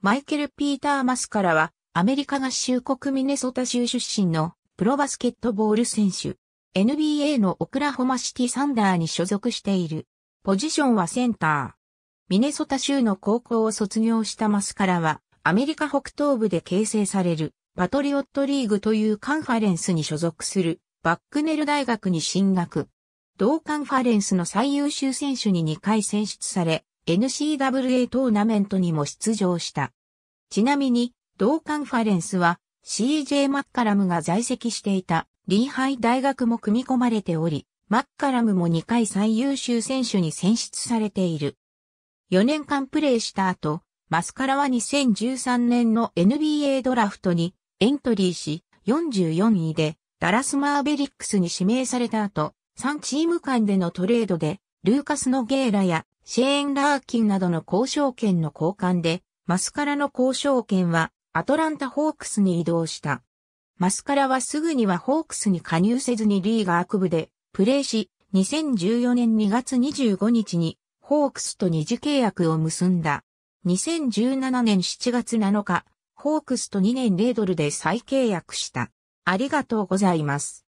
マイケル・ピーター・マスカラは、アメリカ合衆国ミネソタ州出身のプロバスケットボール選手。NBA のオクラホマシティサンダーに所属している。ポジションはセンター。ミネソタ州の高校を卒業したマスカラは、アメリカ北東部で形成されるパトリオットリーグというカンファレンスに所属するバックネル大学に進学。同カンファレンスの最優秀選手に2回選出され、n c w a トーナメントにも出場した。ちなみに、同カンファレンスは CJ マッカラムが在籍していたリーハイ大学も組み込まれており、マッカラムも2回最優秀選手に選出されている。4年間プレーした後、マスカラは2013年の NBA ドラフトにエントリーし、44位でダラスマーベリックスに指名された後、3チーム間でのトレードで、ルーカスのゲーラやシェーン・ラーキンなどの交渉権の交換で、マスカラの交渉権はアトランタ・ホークスに移動した。マスカラはすぐにはホークスに加入せずにリーガー区部でプレーし、2014年2月25日にホークスと二次契約を結んだ。2017年7月7日、ホークスと2年0ドルで再契約した。ありがとうございます。